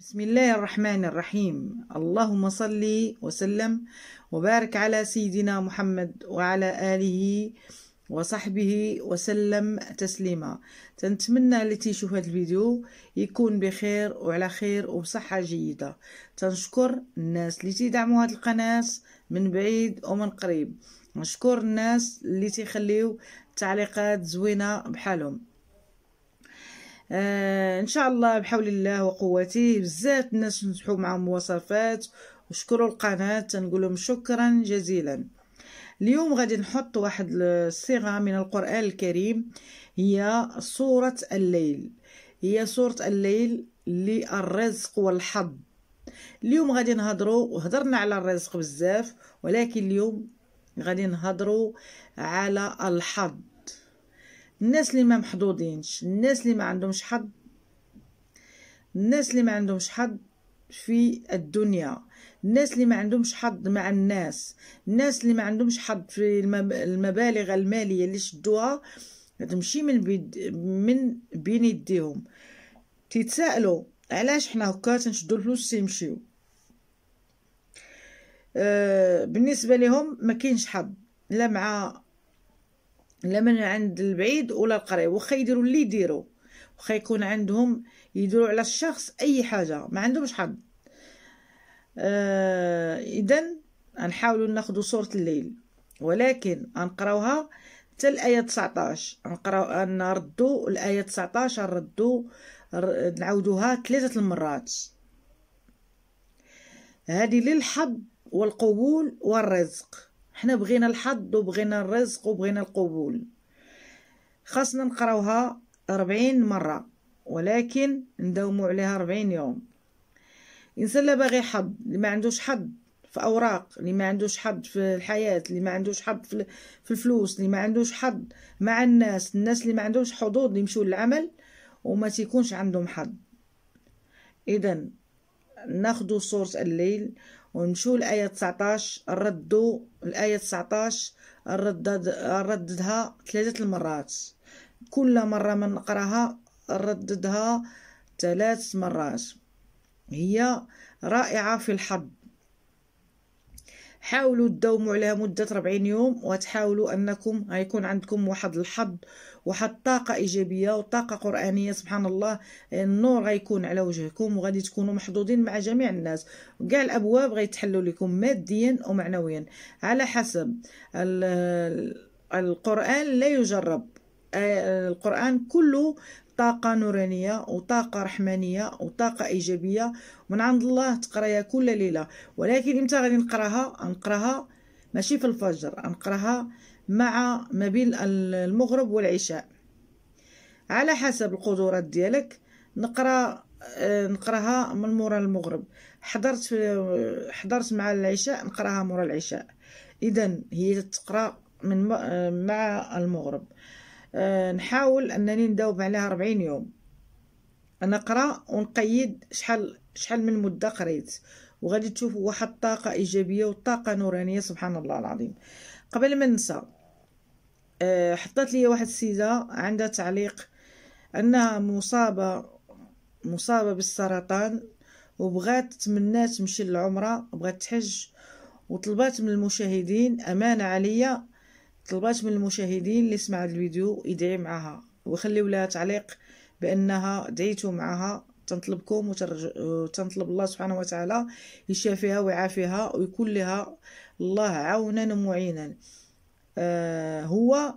بسم الله الرحمن الرحيم اللهم صل وسلم وبارك على سيدنا محمد وعلى آله وصحبه وسلم تسليما تنتمنى اللي تيشوف هذا الفيديو يكون بخير وعلى خير وبصحة جيدة تنشكر الناس اللي تدعموا هذه القناة من بعيد ومن قريب نشكر الناس اللي تيخليو تعليقات زوينة بحالهم آه، ان شاء الله بحول الله وقوته بزاف الناس نصحوا معهم وصفات وشكروا القناه تنقول لهم شكرا جزيلا اليوم غادي نحط واحد الصيغه من القران الكريم هي سوره الليل هي سوره الليل للرزق والحظ اليوم غادي نهضروا هضرنا على الرزق بزاف ولكن اليوم غادي نهضروا على الحظ الناس اللي ما محظوظينش الناس اللي ما عندهمش حظ الناس اللي ما عندهمش حظ في الدنيا الناس اللي ما عندهمش حظ مع الناس الناس اللي ما عندهمش حظ في المبالغ الماليه اللي شدوها تمشي من بيد من بين يديهم تتسائلوا علاش حنا هكا تنشدو الفلوس تيمشيو أه بالنسبه لهم ما كاينش حظ لا مع لا من عند البعيد ولا القريب واخا يديروا اللي يديروا واخا يكون عندهم يديروا على الشخص اي حاجه ما عندهمش حد آه اذا نحاولوا ناخذوا صوره الليل ولكن نقراوها حتى الايه 19 نقراو نردوا الايه 19 نردوا نعاودوها ثلاثه المرات هذه للحظ والقبول والرزق حنا بغينا الحظ وبغينا الرزق وبغينا القبول خاصنا نقراوها ربعين مرة ولكن نداومو عليها ربعين يوم الإنسان لا باغي حظ اللي ما عندوش حظ في أوراق اللي ما عندوش حظ في الحياة اللي ما عندوش حظ في الفلوس اللي ما عندوش حظ مع الناس الناس اللي ما عندوش حظوظ اللي يمشيو للعمل وما تيكونش عندهم حظ إذا ناخدو سورة الليل ونشوف الآية 19 ردوا الآية 19 ردد رددها ثلاثة المرات كل مرة من نقراها رددها ثلاث مرات هي رائعة في الحظ حاولوا تداوموا عليها مدة 40 يوم وتحاولوا أنكم غيكون عندكم واحد الحظ واحد الطاقة إيجابية وطاقة قرآنية سبحان الله النور غيكون على وجهكم وغادي تكونوا محظوظين مع جميع الناس كاع الأبواب غيتحلوا لكم ماديا ومعنويا على حسب القرآن لا يجرب آه، القرآن كله طاقة نورانية وطاقة رحمانية وطاقة إيجابية من عند الله تقرأها كل ليلة ولكن إمتى غادي نقراها نقراها ماشي في الفجر نقراها مع ما بين المغرب والعشاء على حسب القدرات ديالك نقرا آه، نقراها من مورا المغرب حضرت في حضرت مع العشاء نقراها مورا العشاء اذا هي تقرا من آه، مع المغرب آه، نحاول انني نداوب عليها 40 يوم نقرا ونقيد شحال شحال من مده قريت وغادي تشوفوا واحد الطاقه ايجابيه وطاقه نورانيه سبحان الله العظيم قبل ما ننسى آه، حطت لي واحد السيده عندها تعليق انها مصابه مصابه بالسرطان وبغات تمنات تمشي للعمره بغات تحج وطلبات من المشاهدين امانه عليا طلبات من المشاهدين اللي سمع الفيديو يدعي معها ويخليوا لها تعليق بانها دعيتو معها تنطلبكم وتنطلب الله سبحانه وتعالى يشافيها ويعافيها ويكون لها الله عونا ومعينا آه هو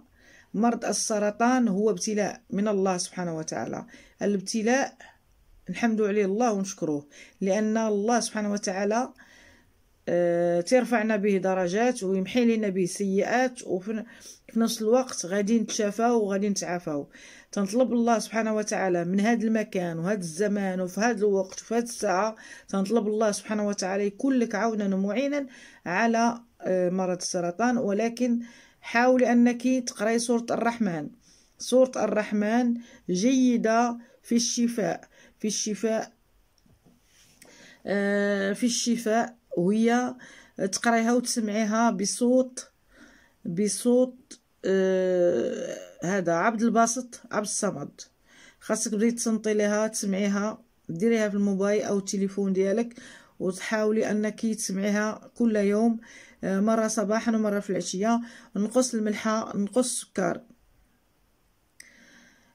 مرض السرطان هو ابتلاء من الله سبحانه وتعالى الابتلاء نحمد عليه الله ونشكره لان الله سبحانه وتعالى آه، ترفعنا به درجات ويمحي لنا به سيئات وفي نفس الوقت غادي نتشافاو وغادي نتعافاو تنطلب الله سبحانه وتعالى من هذا المكان وهذا الزمان وفي هذا الوقت وفي هذه الساعه تنطلب الله سبحانه وتعالى يكون لك عونا ومعينا على آه، مرض السرطان ولكن حاولي انك تقراي سوره الرحمن سوره الرحمن جيده في الشفاء في الشفاء آه، في الشفاء وهي تقريها وتسمعيها بصوت بصوت آه هذا عبد الباسط عبد الصمد خاصك بدي تصنطي لها تسمعيها ديريها في الموبايل او التليفون ديالك وتحاولي انك تسمعيها كل يوم آه، مره صباحا ومره في العشيه نقص الملحه نقص السكر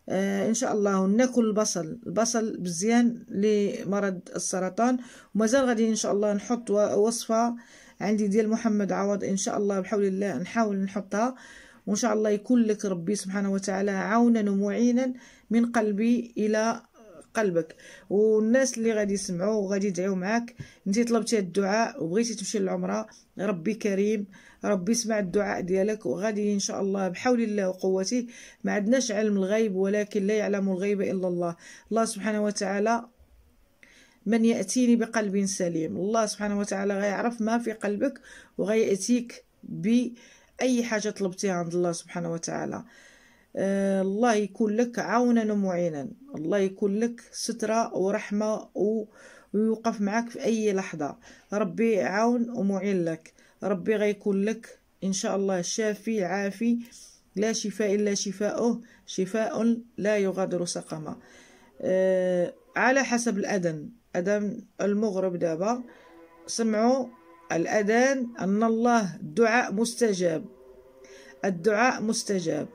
آه، إن شاء الله ناكل البصل البصل مزيان لمرض السرطان ومازال غادي إن شاء الله نحط وصفة عندي ديال محمد عوض إن شاء الله بحول الله نحاول نحطها وإن شاء الله يكون لك ربي سبحانه وتعالى عونا ومعينا من قلبي إلى قلبك والناس اللي غادي يسمعوا وغادي يدعيو معاك انت طلبتي الدعاء وبغيتي تمشي للعمره ربي كريم ربي يسمع الدعاء ديالك وغادي ان شاء الله بحول الله وقوته ما عندناش علم الغيب ولكن لا يعلم الغيب الا الله الله سبحانه وتعالى من ياتيني بقلب سليم الله سبحانه وتعالى غيعرف ما في قلبك وغياتيك باي حاجه طلبتيها عند الله سبحانه وتعالى آه، الله يكون لك عونا ومعينا الله يكون لك سترة ورحمة ويوقف معك في أي لحظة ربي عون ومعين لك ربي غيكون لك إن شاء الله شافي عافي لا شفاء إلا شفاؤه شفاء لا يغادر سقما أه على حسب الأذن أذن المغرب دابا سمعوا الأذان أن الله الدعاء مستجاب الدعاء مستجاب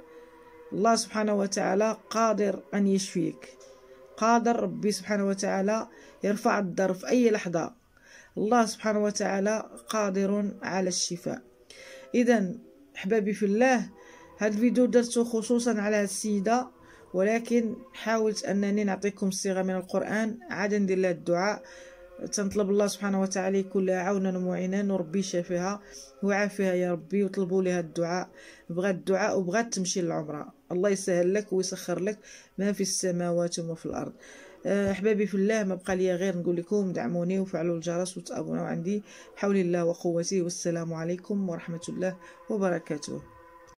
الله سبحانه وتعالى قادر أن يشفيك قادر ربي سبحانه وتعالى يرفع الدر في أي لحظة الله سبحانه وتعالى قادر على الشفاء إذا أحبابي في الله هذا الفيديو درته خصوصا على السيدة ولكن حاولت أنني نعطيكم صيغة من القرآن عاد ندير لها الدعاء تنطلب الله سبحانه وتعالى يكون لها عونا ومعينا وربي يشافيها وعافيها يا ربي وطلبوا لها الدعاء بغات الدعاء وبغات تمشي للعمره الله يسهل لك ويسخر لك ما في السماوات وما في الارض أه، احبابي في الله ما بقى لي غير نقول لكم دعموني وفعلوا الجرس وتابعوا عندي بحول الله وقوته والسلام عليكم ورحمه الله وبركاته